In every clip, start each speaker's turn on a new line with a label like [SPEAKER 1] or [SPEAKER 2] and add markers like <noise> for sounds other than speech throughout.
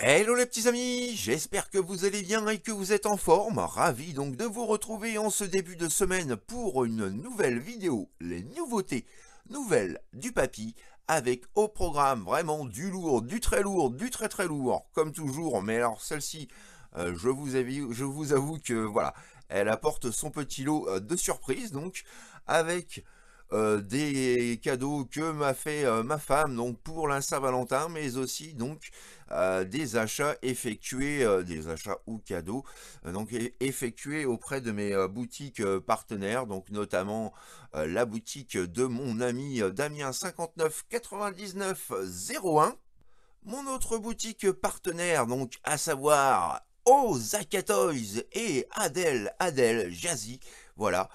[SPEAKER 1] Hello les petits amis, j'espère que vous allez bien et que vous êtes en forme. Ravi donc de vous retrouver en ce début de semaine pour une nouvelle vidéo, les nouveautés nouvelles du papy, avec au programme vraiment du lourd, du très lourd, du très très lourd, comme toujours. Mais alors celle-ci, euh, je, je vous avoue que voilà, elle apporte son petit lot euh, de surprises, donc avec euh, des cadeaux que m'a fait euh, ma femme donc pour la Saint-Valentin, mais aussi donc euh, des achats effectués, des achats ou cadeaux, donc effectués auprès de mes boutiques partenaires, donc notamment la boutique de mon ami Damien 59 99 01. Mon autre boutique partenaire, donc à savoir aux et Adèle Adèle Jazzy. Voilà.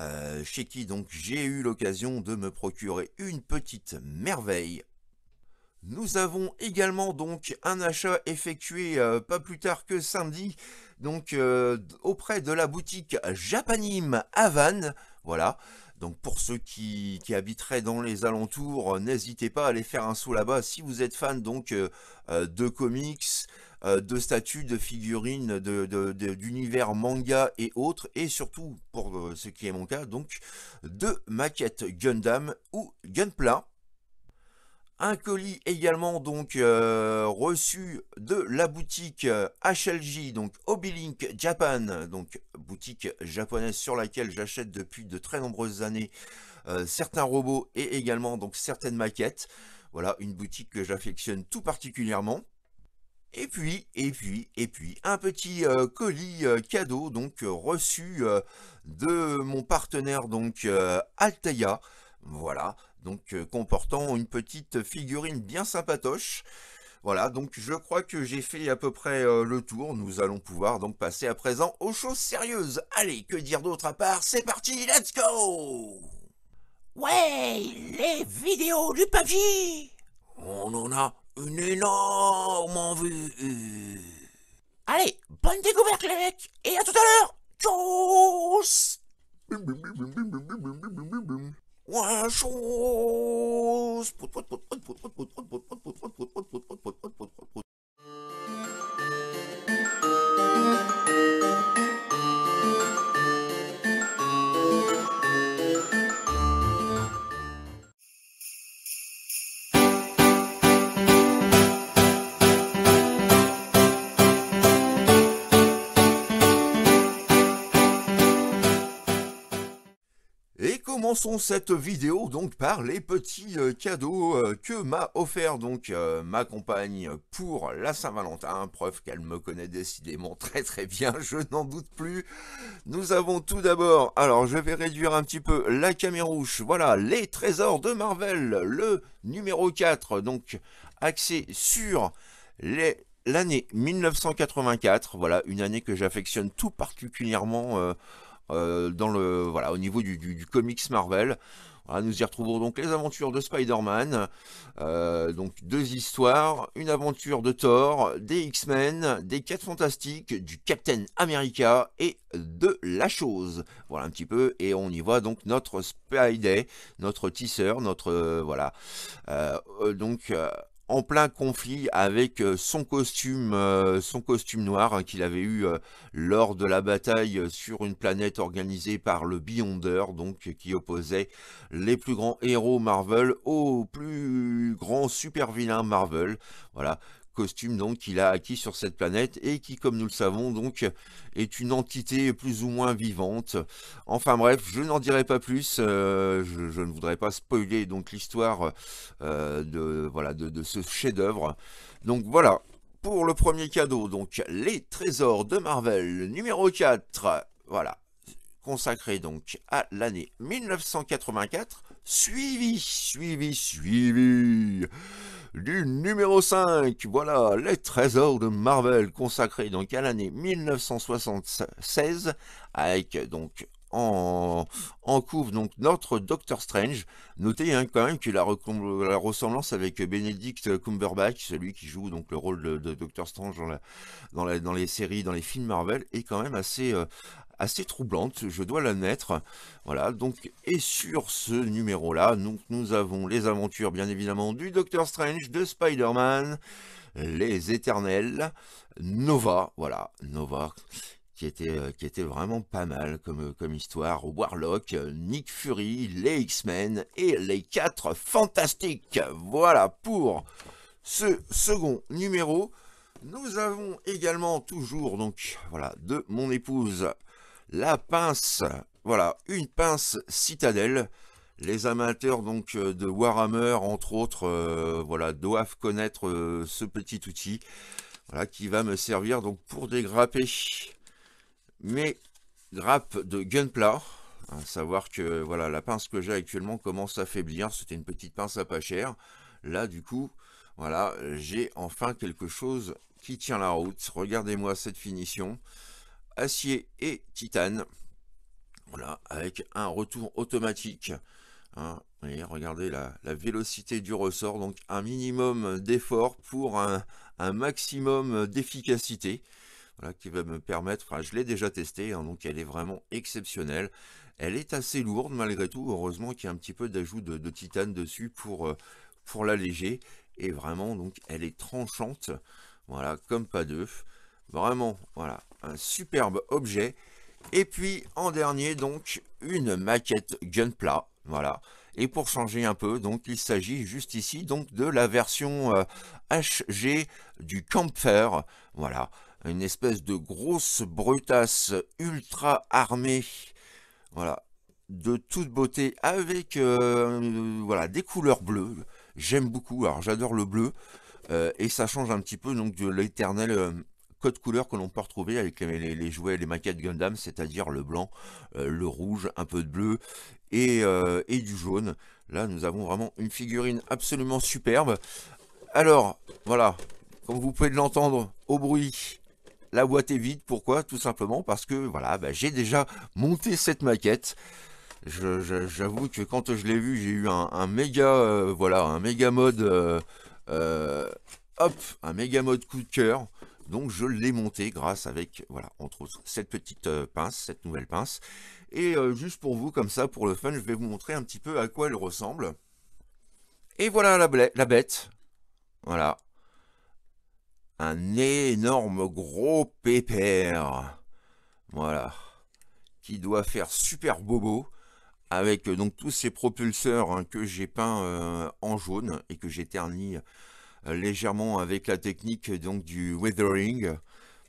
[SPEAKER 1] Euh, chez qui donc j'ai eu l'occasion de me procurer une petite merveille. Nous avons également donc un achat effectué euh, pas plus tard que samedi, donc euh, auprès de la boutique Japanime à voilà. Donc pour ceux qui, qui habiteraient dans les alentours, n'hésitez pas à aller faire un saut là-bas si vous êtes fan donc de comics, euh, de statues, de figurines, d'univers manga et autres, et surtout, pour euh, ce qui est mon cas, donc, de maquettes Gundam ou Gunpla. Un colis également donc euh, reçu de la boutique HLJ, donc Obilink Japan, donc boutique japonaise sur laquelle j'achète depuis de très nombreuses années certains robots et également donc certaines maquettes. Voilà, une boutique que j'affectionne tout particulièrement. Et puis, et puis, et puis, un petit euh, colis euh, cadeau donc euh, reçu de mon partenaire donc Altea, voilà, donc comportant une petite figurine bien sympatoche. Voilà, donc je crois que j'ai fait à peu près le tour, nous allons pouvoir donc passer à présent aux choses sérieuses. Allez, que dire d'autre à part, c'est parti, let's go Ouais, les vidéos du papier On en a une énorme envie. Allez, bonne découverte les mecs, et à tout à l'heure. bim commençons cette vidéo donc par les petits euh, cadeaux euh, que m'a offert donc euh, ma compagne pour la Saint-Valentin, preuve qu'elle me connaît décidément <laughs> très très bien, je n'en doute plus. Nous avons tout d'abord, alors je vais réduire un petit peu la caméra rouge, voilà, les trésors de Marvel, le numéro 4, donc axé sur les l'année 1984, voilà, une année que j'affectionne tout particulièrement euh, dans le, voilà, au niveau du, du, comics Marvel. nous y retrouvons donc les aventures de Spider-Man, euh, donc deux histoires, une aventure de Thor, des X-Men, des 4 Fantastiques, du Captain America et de La Chose. Voilà un petit peu, et on y voit donc notre Spidey, notre tisseur, notre, euh, voilà, donc en plein conflit avec euh, son costume, euh, son costume noir hein, qu'il avait eu euh, lors de la bataille sur une planète organisée par le Beyonder, donc qui opposait les plus grands héros Marvel aux plus grands super vilains Marvel. Voilà, costume donc qu'il a acquis sur cette planète et qui, comme nous le savons, donc est une entité plus ou moins vivante. Enfin bref, je n'en dirai pas plus. Euh, je, ne voudrais pas spoiler donc l'histoire euh, de voilà de, ce chef-d'œuvre. Donc voilà pour le premier cadeau. Donc les trésors de Marvel numéro 4. Voilà consacré donc à l'année 1984, suivi, suivi, suivi du numéro 5. Voilà, les trésors de Marvel consacrés donc à l'année 1976 avec donc en, en couvre donc notre Doctor Strange. Notez hein, quand même que a la ressemblance avec Benedict Cumberbatch, celui qui joue donc le rôle de, de Strange dans, dans, les séries, dans les films Marvel, est quand même assez, euh, assez troublante, je dois l'admettre. Voilà, donc, et sur ce numéro-là, nous, nous avons les aventures, bien évidemment, du Docteur Strange, de Spider-Man, les Éternels, Nova, voilà, Nova, qui était, euh, qui était vraiment pas mal comme, euh, comme histoire. Warlock, Nick Fury, les X-Men et les quatre Fantastiques. Voilà pour ce second numéro. Nous avons également toujours, donc voilà, de mon épouse la pince. Voilà, une pince citadelle. Les amateurs donc euh, de Warhammer, entre autres, euh, voilà, doivent connaître euh, ce petit outil voilà, qui va me servir donc pour dégrapper mes grappes de gunpla. À savoir que voilà, la pince que j'ai actuellement commence à faiblir. C'était une petite pince à pas cher. Là, du coup, voilà, j'ai enfin quelque chose qui tient la route. Regardez-moi cette finition acier et titane. Voilà, avec un retour automatique. Hein. regardez la, la, vélocité du ressort, donc un minimum d'effort pour un, maximum d'efficacité. Voilà, qui va me permettre, je l'ai déjà testé, hein, donc elle est vraiment exceptionnelle. Elle est assez lourde malgré tout, heureusement qu'il y a un petit peu d'ajout de, titane dessus pour, euh, pour l'alléger. Et vraiment, donc elle est tranchante, voilà, comme pas deux. Vraiment, voilà, un superbe objet. Et puis, en dernier, donc, une maquette Gunpla, voilà. Et pour changer un peu, donc, il s'agit juste ici, donc, de la version HG euh, du Camper, voilà. Une espèce de grosse brutasse ultra armée, voilà, de toute beauté, avec, euh, voilà, des couleurs bleues. J'aime beaucoup, alors j'adore le bleu, euh, et ça change un petit peu, donc, de l'éternel code couleur que l'on peut retrouver avec les, jouets, les maquettes Gundam, c'est-à-dire le blanc, euh, le rouge, un peu de bleu euh, et, du jaune. Là, nous avons vraiment une figurine absolument superbe. Alors, voilà, comme vous pouvez l'entendre au bruit, la boîte est vide. Pourquoi Tout simplement parce que voilà, bah, j'ai déjà monté cette maquette. J'avoue que quand je l'ai vue, j'ai eu un, méga, euh, voilà, un méga mode, hop, un méga mode coup de cœur. Donc je l'ai monté grâce avec, voilà, entre autres, cette petite euh, pince, cette nouvelle pince. Et euh, juste pour vous, comme ça, pour le fun, je vais vous montrer un petit peu à quoi elle ressemble. Et voilà la, bête. Voilà. Un énorme gros pépère. Voilà. Qui doit faire super bobo avec euh, donc tous ces propulseurs hein, que j'ai peints en jaune et que j'ai ternis euh, légèrement avec la technique donc du weathering,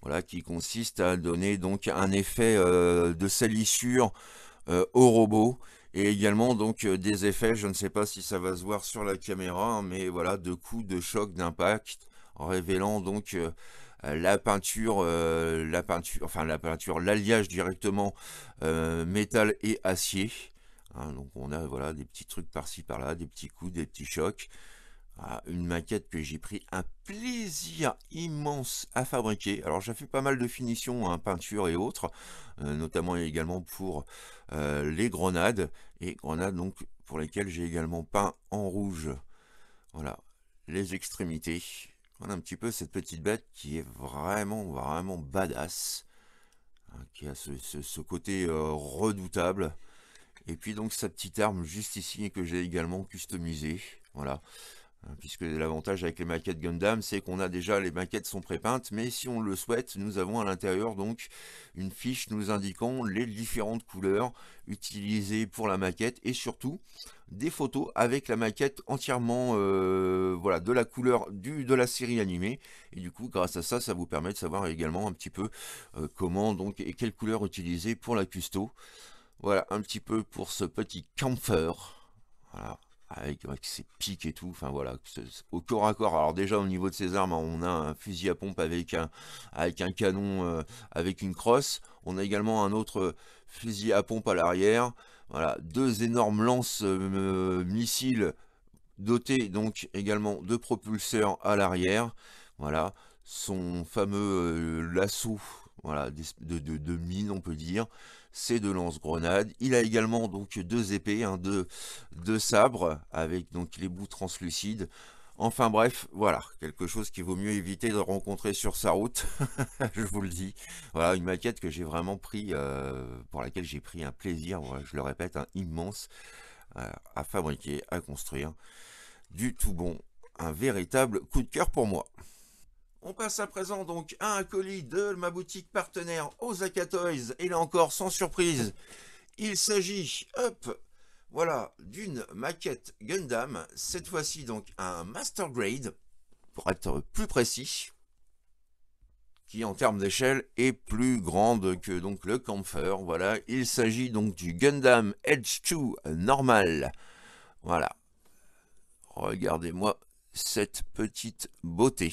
[SPEAKER 1] voilà, qui consiste à donner donc un effet euh, de salissure euh, au robot et également donc des effets, je ne sais pas si ça va se voir sur la caméra, mais voilà, de coups de choc d'impact révélant donc la peinture, la peinture, enfin la peinture, l'alliage directement métal et acier. Hein, donc on a voilà des petits trucs par-ci par-là, des petits coups, des petits chocs une maquette que j'ai pris un plaisir immense à fabriquer. Alors j'ai fait pas mal de finitions, hein, peinture et autres, euh, notamment également pour euh, les grenades, et grenades donc pour lesquelles j'ai également peint en rouge. Voilà, les extrémités. on a un petit peu cette petite bête qui est vraiment, vraiment badass, hein, qui a ce, côté euh, redoutable. Et puis donc sa petite arme juste ici que j'ai également customisée. Voilà. Hein, puisque l'avantage avec les maquettes Gundam, c'est qu'on a déjà les maquettes sont prépeintes, mais si on le souhaite, nous avons à l'intérieur donc une fiche nous indiquant les différentes couleurs utilisées pour la maquette et surtout des photos avec la maquette entièrement euh, voilà, de la couleur du, de la série animée. Et du coup, grâce à ça, ça vous permet de savoir également un petit peu euh, comment donc et quelle couleur utiliser pour la custo. Voilà un petit peu pour ce petit camphor. Voilà avec, ses piques et tout. Enfin voilà, au corps à corps. Alors déjà au niveau de ses armes, ben, on a un fusil à pompe avec un, avec un canon, euh, avec une crosse. On a également un autre euh, fusil à pompe à l'arrière. Voilà, deux énormes lances euh, missiles dotées donc également de propulseurs à l'arrière. Voilà, son fameux lasso voilà, de, de, de mine on peut dire. C'est deux lance-grenades. Il a également donc deux épées, hein, deux, sabres avec donc les bouts translucides. Enfin bref, voilà, quelque chose qu'il vaut mieux éviter de rencontrer sur sa route, <laughs> je vous le dis. Voilà, une maquette que j'ai vraiment pris, euh, pour laquelle j'ai pris un plaisir, je le répète, immense, euh, à fabriquer, à construire. Du tout bon, un véritable coup de cœur pour moi. On passe à présent donc à un colis de ma boutique partenaire aux Toys. Et là encore, sans surprise, il s'agit, hop, voilà, d'une maquette Gundam. Cette fois-ci donc un Master Grade, pour être plus précis, qui en termes d'échelle est plus grande que donc le Camphor. Voilà, il s'agit donc du Gundam Edge 2 normal. Voilà. Regardez-moi cette petite beauté.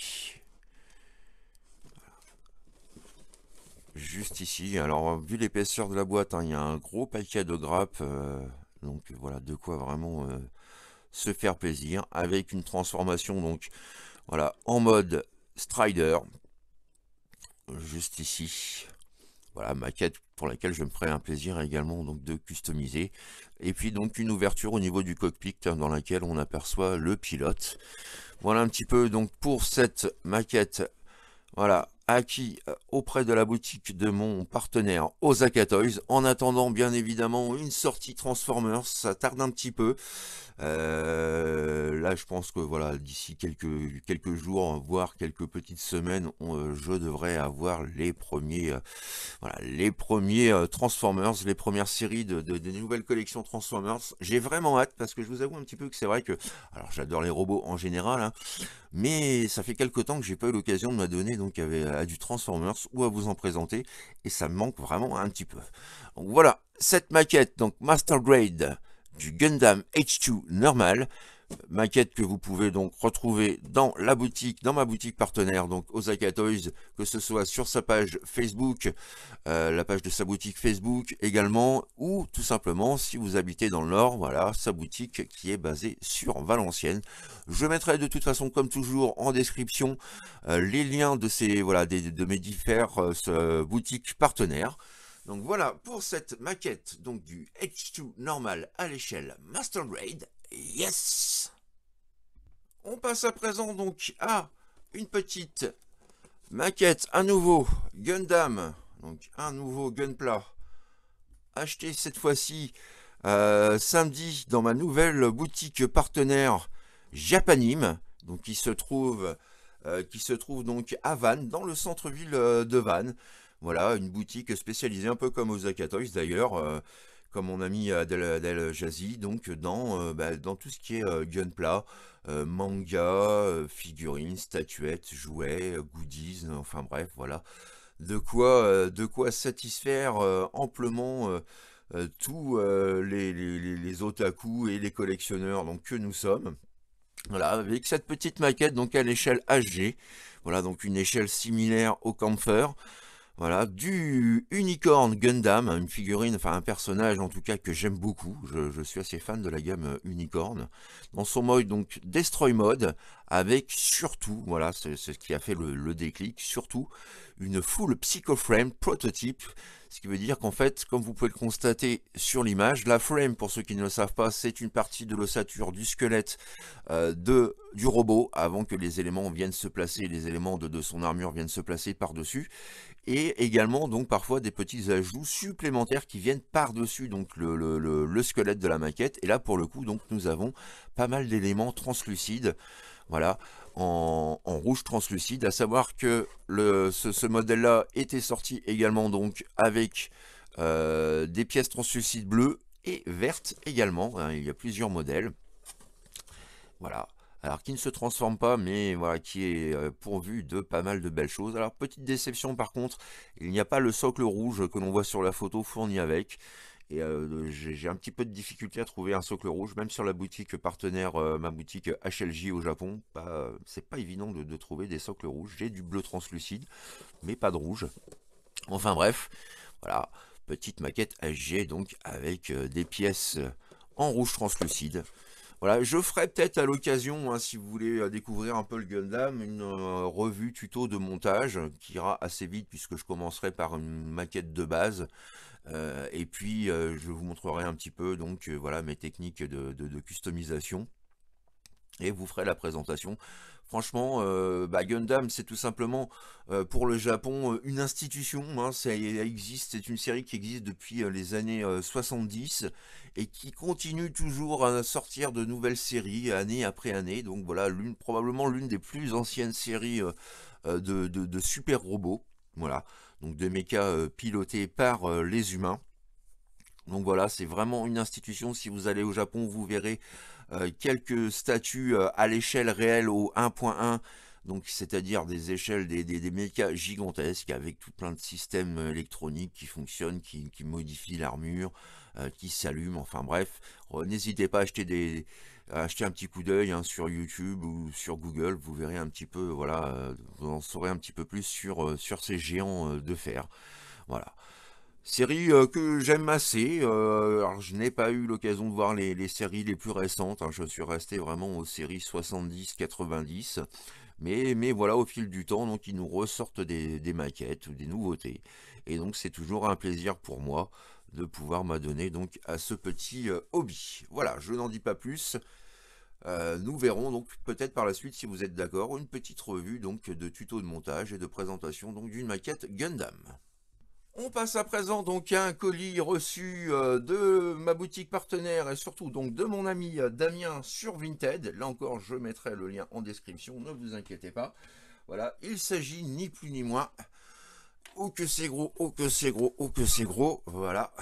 [SPEAKER 1] juste ici. Alors, vu l'épaisseur de la boîte, hein, il y a un gros paquet de grappes. Euh, donc, euh, voilà, de quoi vraiment euh, se faire plaisir. Avec une transformation, donc, voilà, en mode Strider. Juste ici. Voilà, maquette pour laquelle je me ferai un plaisir également donc de customiser. Et puis donc une ouverture au niveau du cockpit hein, dans laquelle on aperçoit le pilote. Voilà un petit peu donc pour cette maquette. Voilà, acquis euh, auprès de la boutique de mon partenaire Osaka Toys. En attendant, bien évidemment, une sortie Transformers, ça tarde un petit peu. Euh, là, je pense que voilà, d'ici quelques, quelques jours, voire quelques petites semaines, euh, je devrais avoir les premiers, voilà, les premiers Transformers, les premières séries de, nouvelles collections Transformers. J'ai vraiment hâte parce que je vous avoue un petit peu que c'est vrai que, alors j'adore les robots en général, hein, mais ça fait quelques temps que j'ai pas eu l'occasion de m'adonner donc euh, à, du Transformers ou à vous en présenter et ça me manque vraiment un petit peu. voilà, cette maquette, donc Master Grade du Gundam H2 normal, maquette que vous pouvez donc retrouver dans la boutique, dans ma boutique partenaire, donc Osaka Toys, que ce soit sur sa page Facebook, euh, la page de sa boutique Facebook également, ou tout simplement si vous habitez dans le Nord, voilà, sa boutique qui est basée sur Valenciennes. Je mettrai de toute façon, comme toujours, en description euh, les liens de ces voilà des, de mes différentes euh, boutiques partenaires. Donc voilà pour cette maquette donc du H2 normal à l'échelle Master Grade Yes On passe à présent donc à une petite maquette, un nouveau Gundam, donc un nouveau Gunpla, acheté cette fois-ci euh, samedi dans ma nouvelle boutique partenaire Japanime, donc qui se trouve, euh, qui se trouve donc à Vannes, dans le centre-ville euh, de Vannes. Voilà, une boutique spécialisée un peu comme aux Toys d'ailleurs, comme mon ami euh, Adel, Adel donc euh, euh, bah, dans, tout ce qui est gunpla, manga, figurines, statuettes, jouets, goodies, enfin bref, voilà. De quoi, satisfaire amplement tous les, otakus otaku et les collectionneurs donc, que nous sommes. Voilà, avec cette petite maquette donc à l'échelle HG, voilà donc une échelle similaire au camphor, voilà, du Unicorn Gundam, une figurine, enfin un personnage en tout cas que j'aime beaucoup. Je, suis assez fan de la gamme euh, Unicorn. Dans son mode donc Destroy Mode, avec surtout, voilà, c'est ce qui a fait le, déclic, surtout une full psycho-frame prototype, ce qui veut dire qu'en fait, comme vous pouvez le constater sur l'image, la frame, pour ceux qui ne le savent pas, c'est une partie de l'ossature du squelette euh, de, du robot avant que les éléments viennent se placer, les éléments de, son armure viennent se placer par-dessus et également donc parfois des petits ajouts supplémentaires qui viennent par-dessus donc le, le, squelette de la maquette et là pour le coup donc nous avons pas mal d'éléments translucides voilà, en, rouge translucide, à savoir que ce, modèle-là était sorti également donc avec euh, des pièces translucides bleues et vertes également. Hein, il y a plusieurs modèles. Voilà. Alors qui ne se transforme pas, mais voilà, qui est euh, pourvu de pas mal de belles choses. Alors petite déception par contre, il n'y a pas le socle rouge que l'on voit sur la photo fourni avec. Et euh, j'ai un petit peu de difficulté à trouver un socle rouge, même sur la boutique partenaire, euh, ma boutique HLJ au Japon. Bah, c'est pas évident de, trouver des socles rouges. J'ai du bleu translucide, mais pas de rouge. Enfin bref, voilà, petite maquette HG donc avec euh, des pièces en rouge translucide. Voilà, je ferai peut-être à l'occasion, hein, si vous voulez découvrir un peu le Gundam, une revue tuto de montage qui ira assez vite puisque je commencerai par une maquette de base euh, et puis euh, je vous montrerai un petit peu donc euh, voilà mes techniques de, customisation et vous ferez la présentation. Franchement, bah, Gundam, c'est tout simplement pour le Japon une institution. Hein, c'est une série qui existe depuis les années 70 et qui continue toujours à sortir de nouvelles séries année après année. Donc voilà, probablement l'une des plus anciennes séries de, super robots. Voilà donc des mechas pilotés par euh, les humains. Donc voilà, c'est vraiment une institution. Si vous allez au Japon, vous verrez euh, quelques statues euh, à l'échelle réelle au 1.1. Donc c'est-à-dire des échelles, des, des, gigantesques avec tout plein de systèmes électroniques qui fonctionnent, qui modifient l'armure, euh, qui s'allument, enfin bref, n'hésitez pas à acheter, des, acheter un petit coup d'œil hein, sur YouTube ou sur Google, vous verrez un petit peu, voilà, euh, vous en saurez un petit peu plus sur, euh, sur ces géants de fer, voilà. Série que j'aime assez, alors je n'ai pas eu l'occasion de voir les, séries les plus récentes, hein. je suis resté vraiment aux séries 70-90, mais, mais voilà au fil du temps, donc ils nous ressortent des, des maquettes, des nouveautés, et donc c'est toujours un plaisir pour moi de pouvoir m'adonner donc à ce petit euh, hobby. Voilà, je n'en dis pas plus. Euh, nous verrons donc peut-être par la suite, si vous êtes d'accord, une petite revue donc de tuto de montage et de présentation donc d'une maquette Gundam. On passe à présent donc à un colis reçu euh, de ma boutique partenaire et surtout donc de mon ami Damien sur Vinted. Là encore, je mettrai le lien en description, ne vous inquiétez pas. Voilà, il s'agit ni plus ni moins que c'est gros, oh que c'est gros, ou que c'est gros, voilà.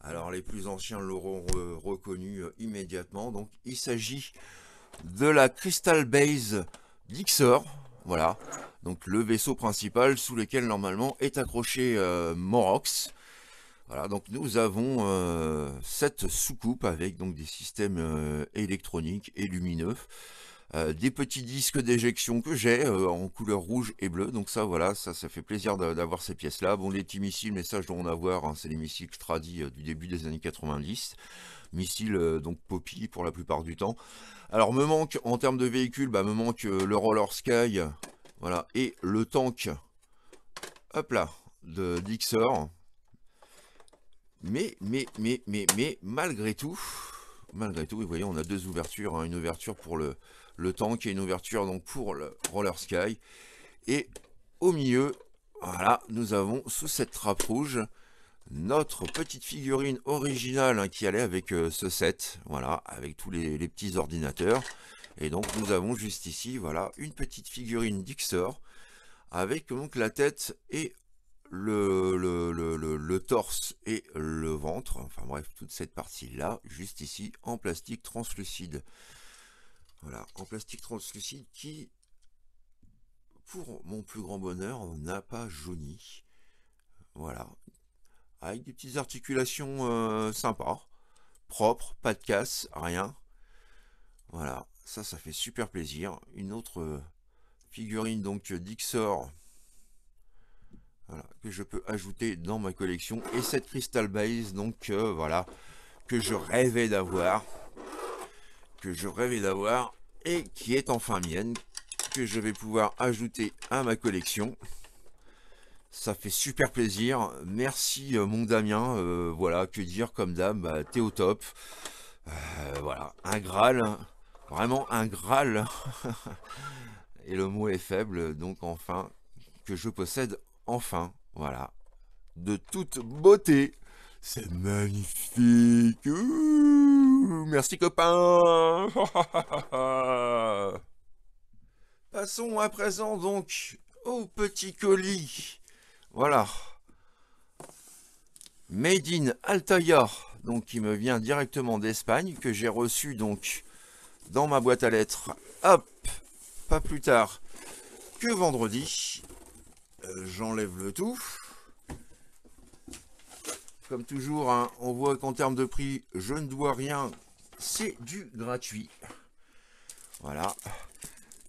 [SPEAKER 1] Alors les plus anciens l'auront reconnu euh, immédiatement. Donc il s'agit de la Crystal Base Dixor, voilà. Donc le vaisseau principal sous lequel normalement est accroché euh, Morox. Voilà, donc nous avons euh, cette soucoupe avec donc des systèmes électroniques et lumineux. Euh, des petits disques d'éjection que j'ai euh, en couleur rouge et bleu. Donc ça, voilà, ça, ça fait plaisir d'avoir ces pièces-là. Bon, les petits missiles, mais ça, je dois en avoir. Hein. C'est les missiles Stradi euh, du début des années 90. Missiles, donc Poppy pour la plupart du temps. Alors, me manque, en termes de véhicules, bah, me manque le Roller Sky, voilà, et le tank, hop là, de Dixor. Mais, mais, mais, mais, mais, malgré tout, malgré tout, vous voyez, on a deux ouvertures, hein. une ouverture pour le, le temps qui est une ouverture donc pour le roller sky. Et au milieu, voilà, nous avons sous cette trappe rouge notre petite figurine originale hein, qui allait avec euh, ce set, voilà, avec tous les, petits ordinateurs. Et donc nous avons juste ici, voilà, une petite figurine Dixor avec donc la tête et le, le, le, torse et le ventre, enfin bref, toute cette partie-là, juste ici, en plastique translucide. Voilà, en plastique translucide qui, pour mon plus grand bonheur, n'a pas jauni. Voilà, avec des petites articulations euh, sympas, propres, pas de casse, rien. Voilà, ça, ça fait super plaisir. Une autre euh, figurine donc d'Ixor voilà, que je peux ajouter dans ma collection. Et cette Crystal Base, donc euh, voilà, que je rêvais d'avoir que je rêvais d'avoir et qui est enfin mienne, que je vais pouvoir ajouter à ma collection. Ça fait super plaisir. Merci euh, mon Damien. Euh, voilà, que dire comme dame, bah, t'es au top. Euh, voilà, un Graal. Vraiment un Graal. <laughs> et le mot est faible, donc enfin, que je possède enfin. Voilà. De toute beauté. C'est magnifique. Merci copain <laughs> Passons à présent donc au petit colis. Voilà. Made in Altaïa, donc qui me vient directement d'Espagne, que j'ai reçu donc dans ma boîte à lettres, hop, pas plus tard que vendredi. Euh, j'enlève le tout. Comme toujours, hein, on voit qu'en termes de prix, je ne dois rien. C'est du gratuit. Voilà.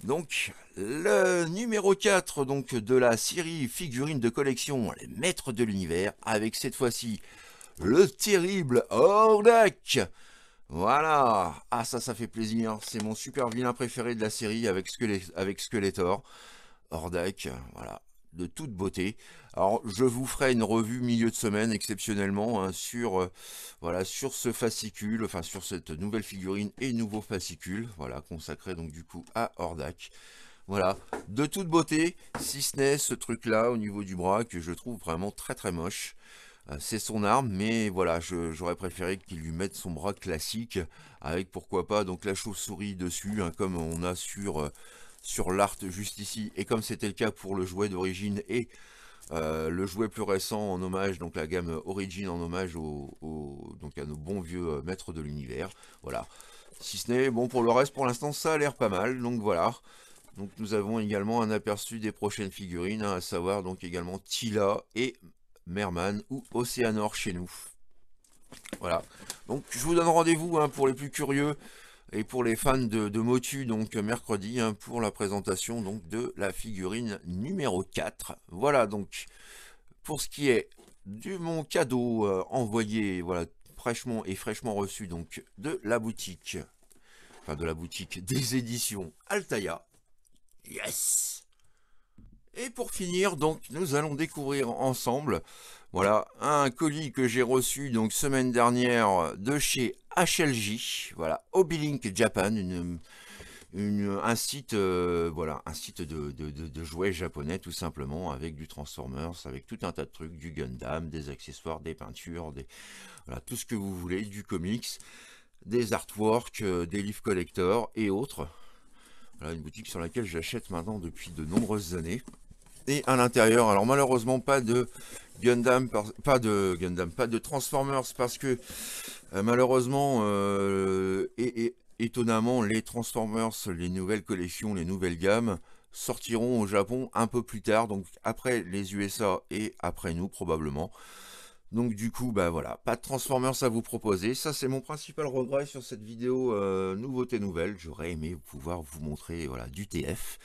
[SPEAKER 1] Donc, le numéro 4 donc, de la série figurine de collection Les Maîtres de l'Univers, avec cette fois-ci le terrible Hordak. Voilà Ah ça, ça fait plaisir, c'est mon super vilain préféré de la série avec, avec Skeletor. Hordak, voilà, de toute beauté. Alors je vous ferai une revue milieu de semaine exceptionnellement hein, sur euh, voilà sur ce fascicule, enfin sur cette nouvelle figurine et nouveau fascicule, voilà consacré donc du coup à Hordak. Voilà, de toute beauté, si ce n'est ce truc là au niveau du bras que je trouve vraiment très très moche. Euh, c'est son arme, mais voilà, j'aurais préféré qu'il lui mette son bras classique, avec pourquoi pas donc la chauve-souris dessus, hein, comme on a sur... Euh, sur l'art juste ici, et comme c'était le cas pour le jouet d'origine et euh, le jouet plus récent en hommage, donc la gamme Origin en hommage au, donc à nos bons vieux euh, maîtres de l'univers, voilà. Si ce n'est, bon pour le reste, pour l'instant ça a l'air pas mal, donc voilà. Donc nous avons également un aperçu des prochaines figurines, hein, à savoir donc également Tila et Merman ou Océanor chez nous. Voilà, donc je vous donne rendez-vous hein, pour les plus curieux et pour les fans de, Motu, donc mercredi, hein, pour la présentation donc, de la figurine numéro 4. Voilà donc pour ce qui est du mon cadeau euh, envoyé, voilà, fraîchement et fraîchement reçu donc de la boutique, enfin de la boutique <laughs> des éditions Altaïa. Yes et pour finir, donc, nous allons découvrir ensemble voilà, un colis que j'ai reçu donc semaine dernière de chez HLJ, voilà, Obilink Japan, une, un site, euh, voilà, un site de, jouets japonais tout simplement, avec du Transformers, avec tout un tas de trucs, du Gundam, des accessoires, des peintures, des, voilà, tout ce que vous voulez, du comics, des artworks, euh, des livres collector et autres. Voilà, une boutique sur laquelle j'achète maintenant depuis de nombreuses années et à l'intérieur. Alors malheureusement pas de Gundam, pas de Gundam, pas de Transformers parce que euh, malheureusement euh, et, étonnamment les Transformers, les nouvelles collections, les nouvelles gammes sortiront au Japon un peu plus tard, donc après les USA et après nous probablement. Donc du coup, bah, voilà, pas de Transformers à vous proposer. Ça, c'est mon principal regret sur cette vidéo euh, nouveauté nouvelle. J'aurais aimé pouvoir vous montrer voilà, du TF.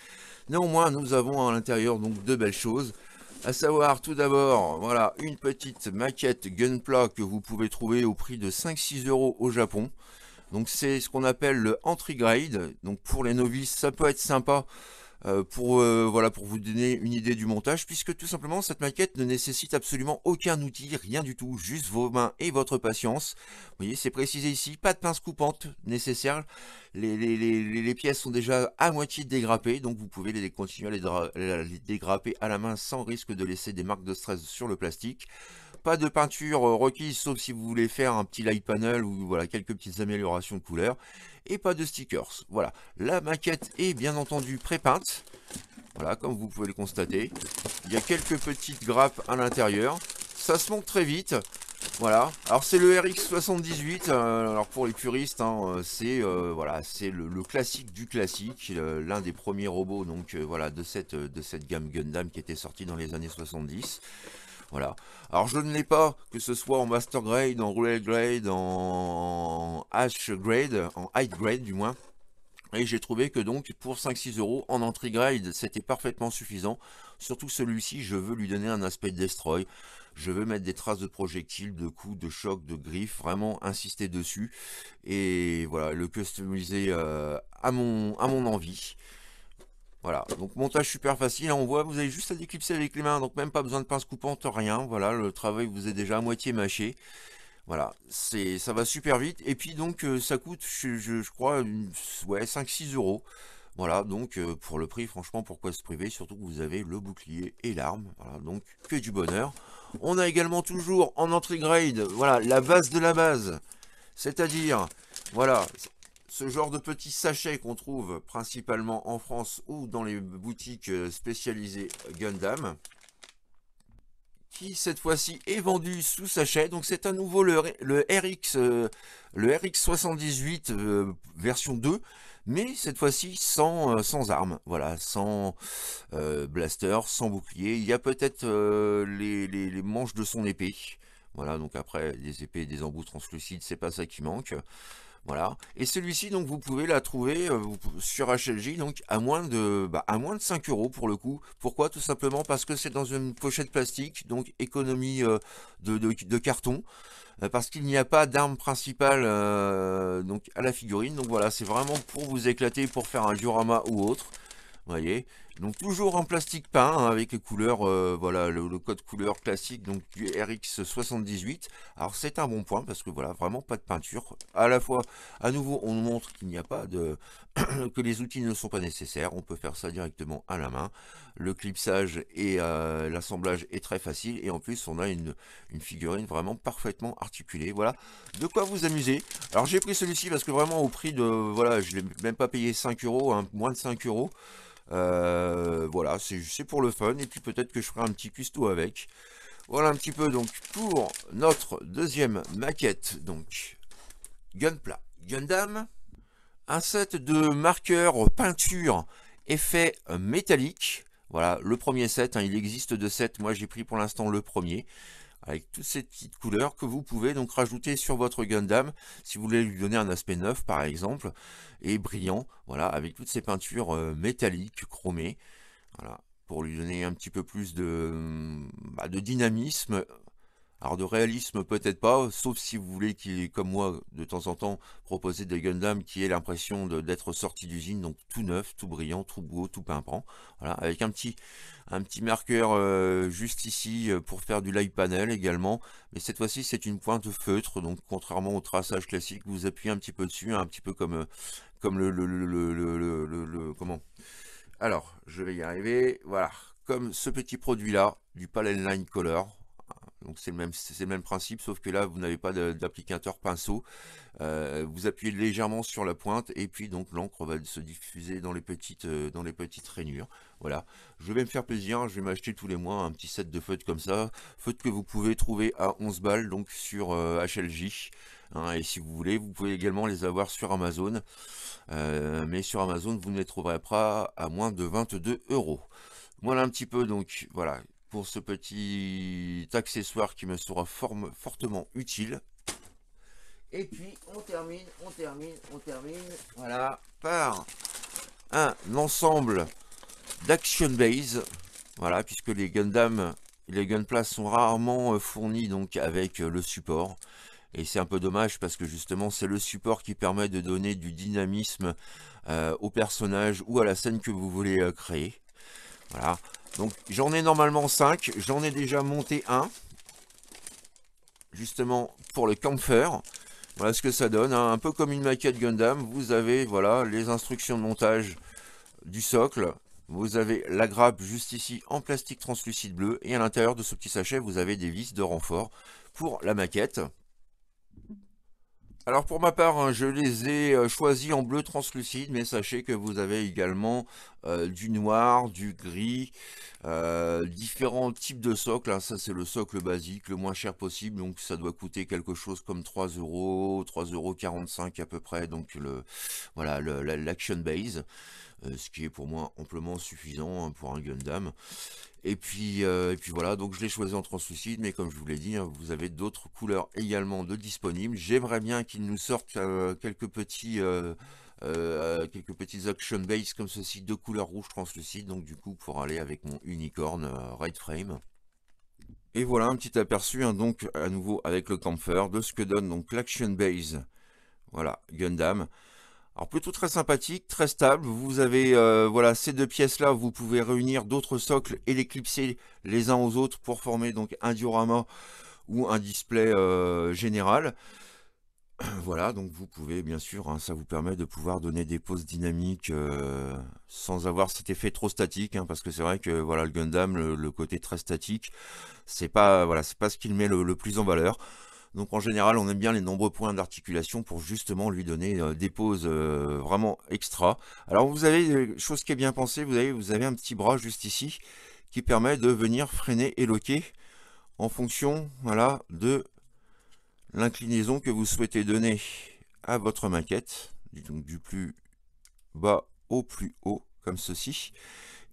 [SPEAKER 1] Néanmoins, nous avons à l'intérieur donc deux belles choses. À savoir, tout d'abord, voilà, une petite maquette Gunpla que vous pouvez trouver au prix de 5-6 euros au Japon. Donc c'est ce qu'on appelle le entry grade. Donc pour les novices, ça peut être sympa euh, pour, euh, voilà, pour vous donner une idée du montage, puisque tout simplement cette maquette ne nécessite absolument aucun outil, rien du tout, juste vos mains et votre patience. Vous voyez, c'est précisé ici, pas de pince coupante nécessaire, les, pièces sont déjà à moitié dégrappées, donc vous pouvez les continuer à les dégrapper à la main sans risque de laisser des marques de stress sur le plastique pas de peinture euh, requise sauf si vous voulez faire un petit light panel ou voilà quelques petites améliorations de couleurs pas de stickers. Voilà, la maquette est bien entendu prépeinte. Voilà, comme vous pouvez le constater. Il y a quelques petites grappes à l'intérieur. Ça se monte très vite. Voilà, alors c'est le RX78, euh, alors pour les puristes, hein, euh, c'est euh, voilà, le, le, classique du classique, l'un des premiers robots donc, voilà, de, cette, de cette gamme Gundam qui était sorti dans les années 70. Voilà. Alors je ne l'ai pas, que ce soit en Master Grade, en Royal Grade, en H Grade, en High Grade du moins. Et j'ai trouvé que donc pour 5-6 euros en Entry grade, c'était parfaitement suffisant. Surtout celui-ci, je veux lui donner un aspect destroy. Je veux mettre des traces de projectiles, de coups, de chocs, de griffes, vraiment insister dessus. Et voilà, le customiser euh, à, mon, à mon envie. Voilà, donc montage super facile, on voit, vous avez juste à déclipser avec les mains, donc même pas besoin de pince coupante, rien, voilà, le travail vous est déjà à moitié mâché. Voilà, c'est ça va super vite, et puis donc euh, ça coûte, je, crois, ouais, 5-6 euros. Voilà, donc euh, pour le prix, franchement, pourquoi se priver, surtout que vous avez le bouclier et l'arme, voilà, donc que du bonheur. On a également toujours en entrée grade, voilà, la base de la base, c'est-à-dire, voilà, ce genre de petits sachets qu'on trouve principalement en France ou dans les boutiques euh, spécialisées Gundam. Qui cette fois-ci est vendu sous sachet. Donc c'est à nouveau le, RX le RX78 euh, euh, version 2, mais cette fois-ci sans, armes, voilà, sans blaster, sans bouclier. Il y a peut-être les, les, manches de son épée. Voilà, donc après, des épées, des embouts translucides, c'est pas ça qui manque. Voilà. Et celui-ci, donc, vous pouvez la trouver euh, sur HLJ, donc, à moins de, bah, à moins de 5 euros pour le coup. Pourquoi Tout simplement parce que c'est dans une pochette plastique, donc économie euh, de, carton. Euh, parce qu'il n'y a pas d'arme principale donc à la figurine. Donc voilà, c'est vraiment pour vous éclater, pour faire un diorama ou autre. Vous voyez donc toujours en plastique peint hein, avec les couleurs, euh, voilà le, code couleur classique donc du RX78. Alors c'est un bon point parce que voilà vraiment pas de peinture. À la fois, à nouveau, on nous montre qu'il n'y a pas de <clears throat> que les outils ne sont pas nécessaires. On peut faire ça directement à la main. Le clipsage et euh, l'assemblage est très facile et en plus on a une, figurine vraiment parfaitement articulée. Voilà de quoi vous amuser. Alors j'ai pris celui-ci parce que vraiment au prix de voilà je l'ai même pas payé 5 euros, hein, moins de 5 euros. Euh, voilà, c'est pour le fun. Et puis peut-être que je ferai un petit cuistot avec. Voilà un petit peu donc pour notre deuxième maquette. Donc, Gunpla. Gundam. Un set de marqueurs, peinture, effet métallique, Voilà, le premier set, hein, il existe deux sets, moi j'ai pris pour l'instant le premier avec toutes ces petites couleurs que vous pouvez donc rajouter sur votre Gundam si vous voulez lui donner un aspect neuf par exemple et brillant voilà avec toutes ces peintures euh, métalliques chromées voilà pour lui donner un petit peu plus de, bah, de dynamisme alors de réalisme peut-être pas, sauf si vous voulez qu'il, comme moi, de temps en temps, proposer des Gundam qui aient l'impression d'être sorti d'usine, donc tout neuf, tout brillant, tout beau, tout pimpant. Voilà, avec un petit, un petit marqueur euh, juste ici euh, pour faire du light panel également. Mais cette fois-ci, c'est une pointe feutre, donc contrairement au traçage classique, vous appuyez un petit peu dessus, un petit peu comme, euh, comme le, le, comment Alors, je vais y arriver. Voilà, comme ce petit produit-là du Palette Line Color donc c'est le même, c'est le même principe, sauf que là vous n'avez pas d'applicateur pinceau. Euh, vous appuyez légèrement sur la pointe et puis donc l'encre va se diffuser dans les petites, euh, dans les petites rainures. Voilà. Je vais me faire plaisir, je vais m'acheter tous les mois un petit set de feutres comme ça, feutres que vous pouvez trouver à 11 balles donc sur HLJ. Euh, hein. et si vous voulez, vous pouvez également les avoir sur Amazon. mais sur Amazon, vous ne les trouverez pas à moins de 22 euros. Voilà un petit peu donc voilà pour ce petit accessoire qui me sera fortement utile. Et puis on termine, on termine, on termine, voilà, par un ensemble d'Action Base. Voilà, puisque les Gundam, les Gunpla sont rarement euh, fournis donc avec euh, le support. Et c'est un peu dommage parce que justement c'est le support qui permet de donner du dynamisme euh, au personnage ou à la scène que vous voulez créer. Voilà. Donc j'en ai normalement 5, j'en ai déjà monté un, justement pour le camphor. Voilà ce que ça donne, hein. un peu comme une maquette Gundam, vous avez voilà les instructions de montage du socle, vous avez la grappe juste ici en plastique translucide bleu, et à l'intérieur de ce petit sachet vous avez des vis de renfort pour la maquette. Alors pour ma part, hein, je les ai euh, choisis en bleu translucide, mais sachez que vous avez également euh, du noir, du gris, euh, différents types de socles. Hein. Ça, c'est le socle basique, le moins cher possible. Donc, ça doit coûter quelque chose comme 3 euros, 3,45 euros à peu près. Donc, le, voilà, l'action base, euh, ce qui est pour moi amplement suffisant hein, pour un Gundam. Et puis, et puis voilà, donc je l'ai choisi en translucide, mais comme je vous l'ai dit, hein, vous avez d'autres couleurs également de disponibles. J'aimerais bien qu'il nous sorte quelques petits euh, euh, quelques petites action base comme ceci de couleur rouge translucide, donc du coup pour aller avec mon unicorn euh, right Frame. Et voilà un petit aperçu hein, donc à nouveau avec le camphor de ce que donne donc l'action base. Voilà, Gundam. Alors plutôt très sympathique, très stable, vous avez voilà ces deux pièces là, vous pouvez réunir d'autres socles et les clipser les uns aux autres pour former donc un diorama ou un display général. <clears throat> voilà, donc vous pouvez bien sûr, hein, ça vous permet de pouvoir donner des poses dynamiques euh, sans avoir cet effet trop statique, hein, parce que c'est vrai que voilà le Gundam, le, côté très statique, c'est pas voilà, c'est pas ce qu'il met le, plus en valeur. Donc en général, on aime bien les nombreux points d'articulation pour justement lui donner euh, des poses euh, vraiment extra. Alors vous avez, chose qui est bien pensée, vous avez, vous avez un petit bras juste ici qui permet de venir freiner et loquer en fonction voilà, de l'inclinaison que vous souhaitez donner à votre maquette, donc du plus bas au plus haut, comme ceci.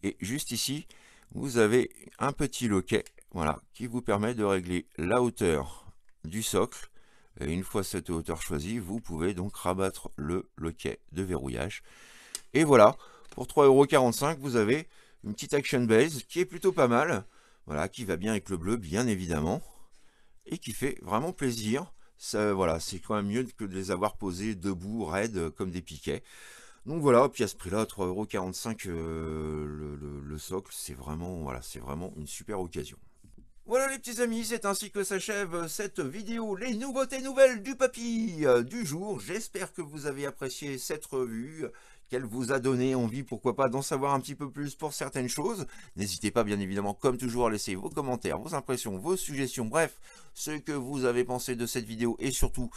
[SPEAKER 1] Et juste ici, vous avez un petit loquet voilà, qui vous permet de régler la hauteur du socle. Et une fois cette hauteur choisie, vous pouvez donc rabattre le loquet de verrouillage. Et voilà, pour 3,45€, vous avez une petite action base qui est plutôt pas mal. Voilà, qui va bien avec le bleu, bien évidemment et qui fait vraiment plaisir. Ça, voilà, c'est quand même mieux que de les avoir posés debout, raides, euh, comme des piquets. Donc voilà, puis à ce prix-là, 3,45€ euh, le, socle, c'est vraiment, voilà, vraiment une super occasion. Voilà les petits amis, c'est ainsi que s'achève euh, cette vidéo, les nouveautés nouvelles du papy du jour. J'espère que vous avez apprécié cette revue qu'elle vous a donné envie, pourquoi pas, d'en savoir un petit peu plus pour certaines choses. N'hésitez pas, bien évidemment, comme toujours, à laisser vos commentaires, vos impressions, vos suggestions, bref, ce que vous avez pensé de cette vidéo et surtout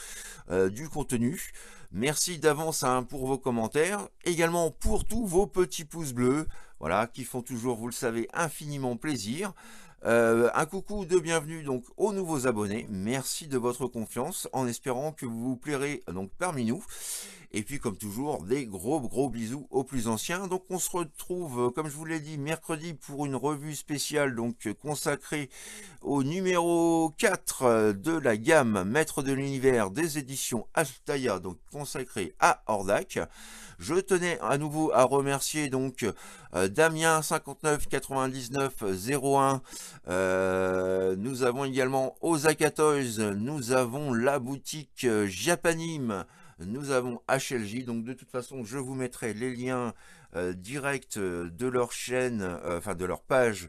[SPEAKER 1] euh, du contenu. Merci d'avance hein, pour vos commentaires, également pour tous vos petits pouces bleus, voilà, qui font toujours, vous le savez, infiniment plaisir. Euh, un coucou de bienvenue donc aux nouveaux abonnés, merci de votre confiance en espérant que vous vous plairez donc parmi nous et puis comme toujours, des gros gros bisous aux plus anciens. Donc on se retrouve, euh, comme je vous l'ai dit, mercredi pour une revue spéciale donc euh, consacrée au numéro 4 euh, de la gamme Maître de l'Univers des éditions Astaya, donc consacrée à Ordac. Je tenais à nouveau à remercier donc Damien 59 99 01. Euh, nous avons également Osaka Toys, nous avons la boutique Japanim nous avons HLJ. Donc de toute façon, je vous mettrai les liens euh, directs euh, de leur chaîne, euh, enfin de leur page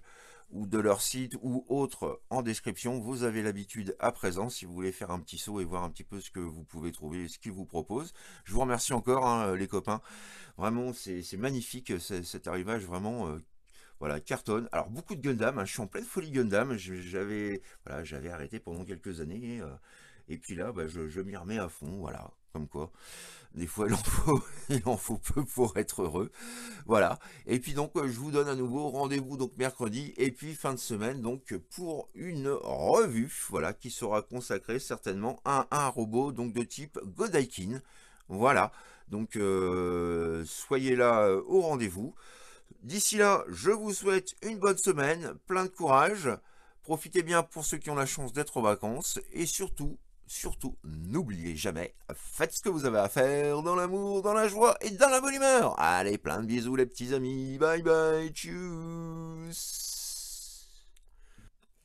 [SPEAKER 1] ou de leur site ou autre en description. Vous avez l'habitude à présent si vous voulez faire un petit saut et voir un petit peu ce que vous pouvez trouver, ce qu'ils vous proposent. Je vous remercie encore hein, les copains. Vraiment, c'est magnifique cet arrivage vraiment. voilà, cartonne. Alors beaucoup de Gundam, hein, je suis en pleine folie Gundam, j'avais voilà, arrêté pendant quelques années, et puis là, bah, je, je m'y remets à fond, voilà. Comme quoi, des fois, il en, faut, <laughs> faut peu pour être heureux. Voilà. Et puis donc, euh, je vous donne à nouveau rendez-vous donc mercredi et puis fin de semaine donc pour une revue, voilà, qui sera consacrée certainement à un robot donc de type Godaikin. Voilà. Donc, euh, soyez là euh, au rendez-vous. D'ici là, je vous souhaite une bonne semaine, plein de courage. Profitez bien pour ceux qui ont la chance d'être en vacances et surtout, surtout, n'oubliez jamais, faites ce que vous avez à faire dans l'amour, dans la joie et dans la bonne humeur. Allez, plein de bisous les petits amis. Bye bye, tchuss.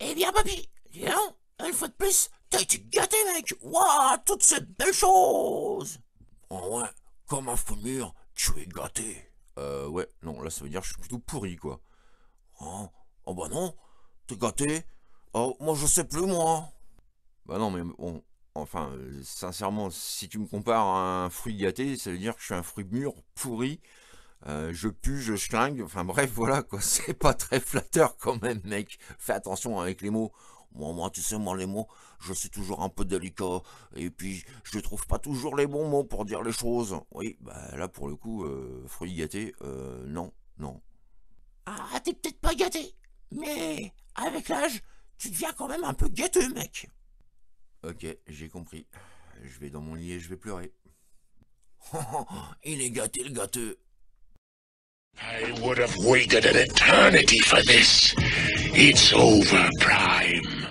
[SPEAKER 1] Eh bien, papy, dis une fois de plus, t'as été gâté, mec. Waouh, toutes ces belles choses. Oh ouais, comme un fou mur, tu es gâté. Euh, ouais, non, là, ça veut dire que je suis plutôt pourri, quoi. Oh, oh bah non, t'es gâté. Oh, moi, je sais plus, moi. Bah non, mais bon, enfin, euh, sincèrement, si tu me compares à un fruit gâté, ça veut dire que je suis un fruit mûr, pourri, euh, je pue, je schlingue, enfin <laughs> bref, voilà, quoi, c'est pas très flatteur quand même, mec. Fais attention avec les mots. Moi, moi, tu sais, moi, les mots, je suis toujours un peu délicat, et puis, je trouve pas toujours les bons mots pour dire les choses. Oui, bah là, pour le coup, euh, fruit gâté, euh, non, non. Ah, t'es peut-être pas gâté, mais avec l'âge, tu deviens quand même un peu gâteux, mec. Ok, j'ai compris. Je vais dans mon lit et je vais pleurer. <laughs> Oh, il est gâté le gâteux. I would have waited an eternity for this. It's over, Prime.